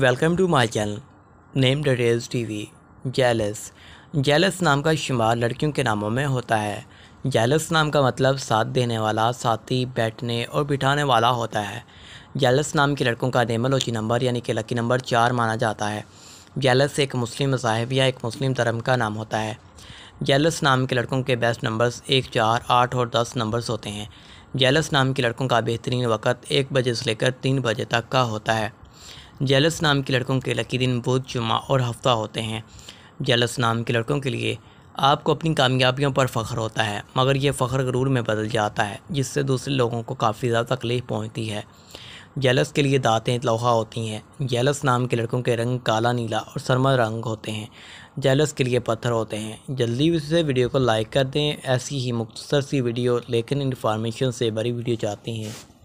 welcome to my channel name details TV jealous jealous नाम का शुमार लड़कियों के नामों में होता है जेलस नाम का मतलब साथ देने वाला साथी बैठने और बिठाने वाला होता है जेलस नाम के लड़कों का नेमलोची नंबर यानी कि लकी नंबर चार माना जाता है जेलस एक मुस्लिम मजाहब या एक मुस्लिम धर्म का नाम होता है जेलस नाम के लड़कों के बेस्ट नंबर्स एक चार आठ और दस नंबर्स होते हैं जेलस नाम के लड़कों का बेहतरीन वक्त एक बजे से लेकर तीन बजे तक का होता है जेलस नाम के लड़कों के लकी दिन बुध जुमा और हफ्ता होते हैं जेलस नाम के लड़कों के लिए आपको अपनी कामयाबियों पर फ़ख्र होता है मगर यह फ़ख्र गरूर में बदल जाता है जिससे दूसरे लोगों को काफ़ी ज़्यादा तकलीफ़ पहुँचती है जेलस के लिए दाँतें लोहा होती हैं जेलस नाम के लड़कों के रंग काला नीला और सरमा रंग होते हैं जेलस के लिए पत्थर होते हैं जल्दी से वीडियो को लाइक कर दें ऐसी ही मुख्तर सी वीडियो लेकिन इन्फॉर्मेशन से भरी वीडियो चाहती हैं